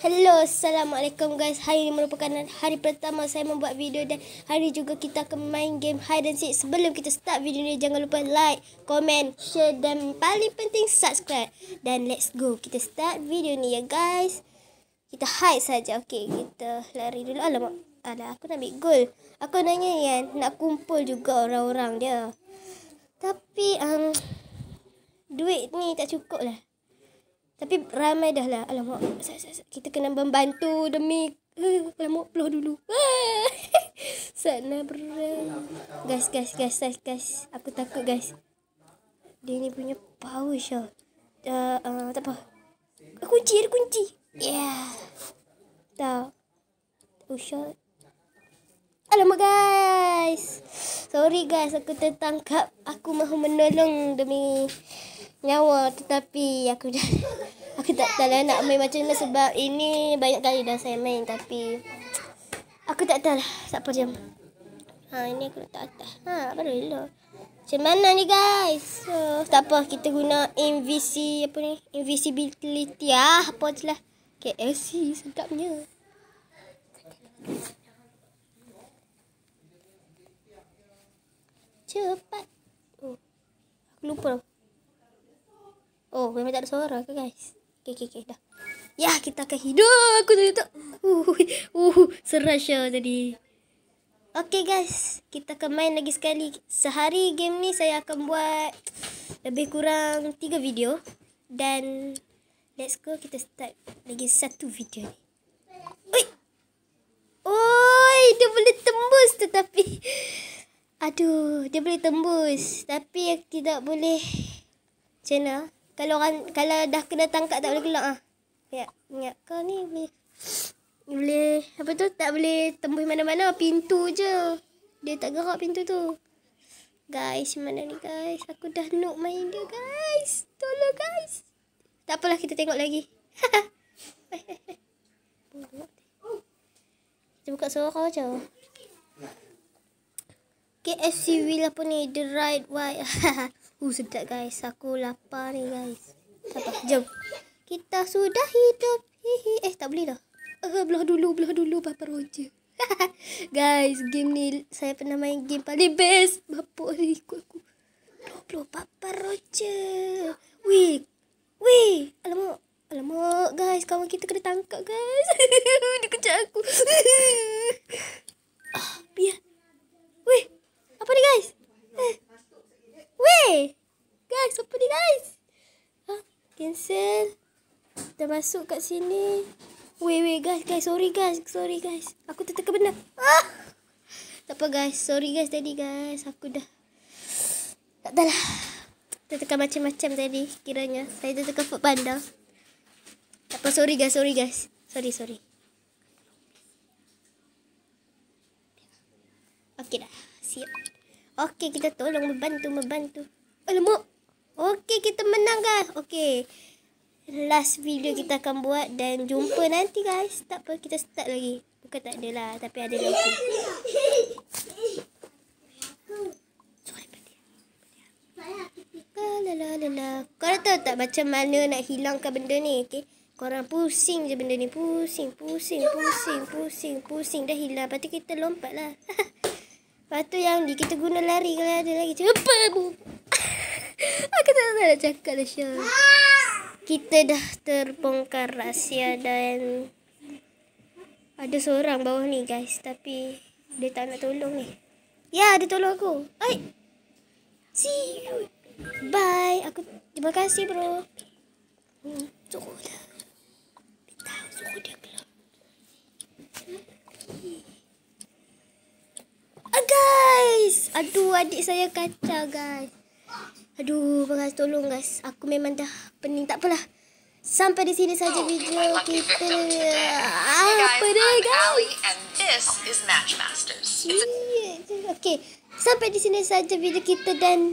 Hello, Assalamualaikum guys. Hari ini merupakan hari pertama saya membuat video dan hari juga kita akan main game hide and seek. Sebelum kita start video ni, jangan lupa like, komen, share dan paling penting subscribe. Dan let's go. Kita start video ni ya guys. Kita hide saja. Okay, kita lari dulu. Alamak. ada aku nak ambil gold. Aku nanya ya, nak kumpul juga orang-orang dia. Tapi, um, duit ni tak cukup lah. Tapi ramai dah lah. Alamak, kita kena membantu demi... Eh, alamak, peluh dulu. Eh, Sana berat. Guys, guys, guys, guys, guys. Aku takut, guys. Dia ni punya power shot. Uh, uh, tak apa. Ada kunci, ada kunci. Yeah. Tak. Oh, shot. Alamak, guys. Sorry, guys. Aku tertangkap. Aku mahu menolong demi nyawa tetapi aku dah aku tak tahu lah nak main macam mana sebab ini banyak kali dah saya main tapi aku tak tahu lah tak apa jam ha ini aku tak tahu. ha baru elo macam mana ni guys so tak apa kita guna invis apa ni invisibility ah apa je lah KLC sedapnya cepat oh. aku lupa lah Oh, memang tak ada suara ke guys? Okay, okay, okay, dah. Ya, kita akan hidup. Aku tak tak. Uh, uh, tadi. Okay guys, kita akan main lagi sekali. Sehari game ni saya akan buat lebih kurang 3 video. Dan let's go kita start lagi satu video ni. Oi! Oi, dia boleh tembus tetapi aduh, dia boleh tembus tapi tidak boleh channel kalau orang kalau dah kena tangkap tak boleh keluar ah. Ya, ingat ya. kau ni boleh boleh apa tu tak boleh tembus mana-mana pintu je. Dia tak gerak pintu tu. Guys, mana ni guys? Aku dah noob main dia guys. Tolong guys. Tak apalah kita tengok lagi. kita buka suara je. KFC Wheel apa ni? The Ride White. Uh, sedap guys. Aku lapar ni guys. Tak apa. Jom. Kita sudah hidup. Hihi. Eh, tak boleh dah. Uh, belah dulu, belah dulu. Bapak roja. guys, game ni saya pernah main game paling best. Bapak ni ikut aku. Belah, belah. Bapak roja. Wih. Wih. Alamak. Alamak guys. Kawan kita kena tangkap guys. Dia kejar aku. guys. Ha, cancel. Dah masuk kat sini. Wait, wait, guys, guys. Sorry, guys. Sorry, guys. Aku tertekan benda. Ah! Tak apa, guys. Sorry, guys, tadi, guys. Aku dah... Tak adalah. Tertekan macam-macam tadi, kiranya. Saya tertekan food bandar. Tak apa, sorry, guys. Sorry, guys. Sorry, sorry. Okey dah. Siap. Okey, kita tolong membantu, membantu. Alamak. Okey, kita menang guys. Okey. Last video kita akan buat dan jumpa nanti guys. Tak apa, kita start lagi. Bukan tak adalah, tapi ada lagi. La la la la. Korang tahu tak macam mana nak hilangkan benda ni? Okey. Korang pusing je benda ni. Pusing, pusing, pusing, pusing, pusing. Dah hilang. Lepas kita lompat lah. Lepas yang ni kita guna lari kalau ada lagi. Cepat bu. Aku tak nak cakap dah Syah. Kita dah terbongkar rahsia dan ada seorang bawah ni guys tapi dia tak nak tolong ni. Ya, dia tolong aku. Oi. See you. Bye. Aku terima kasih bro. Hmm, suruh dia. Kita dia keluar. Ah, guys. Aduh, adik saya kacau guys. Aduh, Bang tolong guys. Aku memang dah pening. Tak apalah. Sampai di sini saja oh, video oh, kita. Apa ni guys? Okay. Sampai di sini saja video kita dan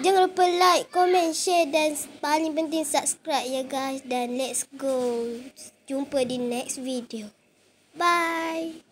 jangan lupa like, comment, share dan paling penting subscribe ya guys. Dan let's go. Jumpa di next video. Bye.